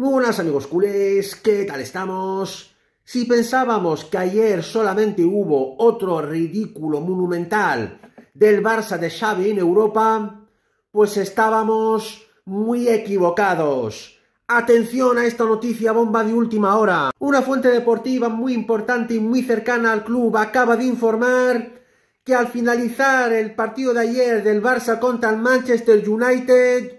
Buenas amigos culés, ¿qué tal estamos? Si pensábamos que ayer solamente hubo otro ridículo monumental del Barça de Xavi en Europa, pues estábamos muy equivocados. Atención a esta noticia bomba de última hora. Una fuente deportiva muy importante y muy cercana al club acaba de informar que al finalizar el partido de ayer del Barça contra el Manchester United,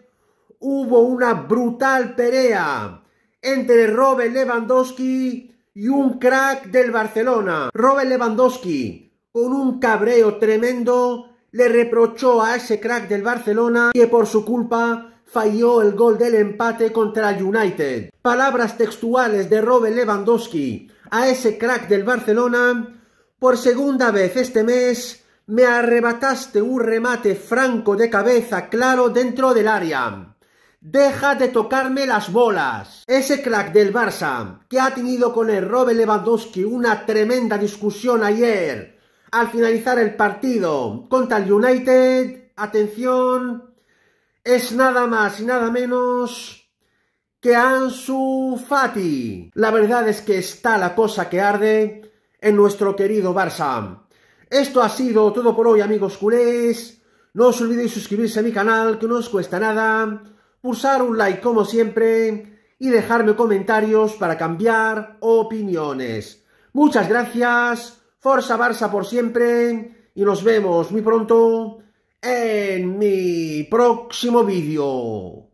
hubo una brutal pelea entre Robert Lewandowski y un crack del Barcelona. Robert Lewandowski, con un cabreo tremendo, le reprochó a ese crack del Barcelona que por su culpa falló el gol del empate contra el United. Palabras textuales de Robert Lewandowski a ese crack del Barcelona. Por segunda vez este mes me arrebataste un remate franco de cabeza claro dentro del área. Deja de tocarme las bolas. Ese crack del Barça, que ha tenido con el Robert Lewandowski una tremenda discusión ayer, al finalizar el partido contra el United, atención, es nada más y nada menos que Ansu Fati. La verdad es que está la cosa que arde en nuestro querido Barça. Esto ha sido todo por hoy, amigos culés. No os olvidéis suscribirse a mi canal, que no os cuesta nada pulsar un like como siempre y dejarme comentarios para cambiar opiniones. Muchas gracias, Forza Barça por siempre y nos vemos muy pronto en mi próximo vídeo.